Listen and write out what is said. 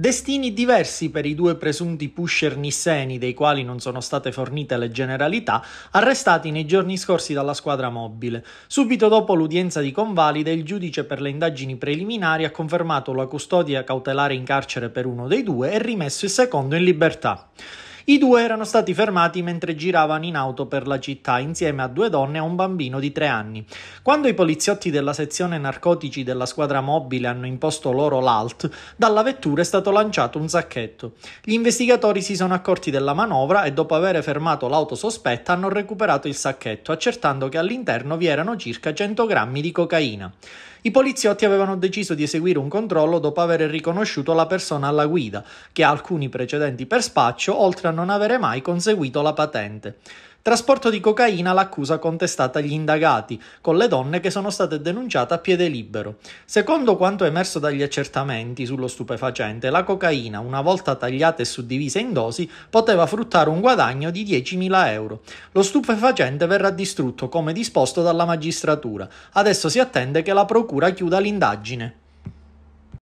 Destini diversi per i due presunti pusher nisseni, dei quali non sono state fornite le generalità, arrestati nei giorni scorsi dalla squadra mobile. Subito dopo l'udienza di convalida, il giudice per le indagini preliminari ha confermato la custodia cautelare in carcere per uno dei due e rimesso il secondo in libertà. I due erano stati fermati mentre giravano in auto per la città insieme a due donne e a un bambino di tre anni. Quando i poliziotti della sezione narcotici della squadra mobile hanno imposto loro l'alt, dalla vettura è stato lanciato un sacchetto. Gli investigatori si sono accorti della manovra e dopo aver fermato l'auto sospetta hanno recuperato il sacchetto, accertando che all'interno vi erano circa 100 grammi di cocaina. I poliziotti avevano deciso di eseguire un controllo dopo aver riconosciuto la persona alla guida, che ha alcuni precedenti per spaccio, oltre a non non avere mai conseguito la patente. Trasporto di cocaina l'accusa contestata agli indagati, con le donne che sono state denunciate a piede libero. Secondo quanto emerso dagli accertamenti sullo stupefacente, la cocaina, una volta tagliata e suddivisa in dosi, poteva fruttare un guadagno di 10.000 euro. Lo stupefacente verrà distrutto come disposto dalla magistratura. Adesso si attende che la procura chiuda l'indagine.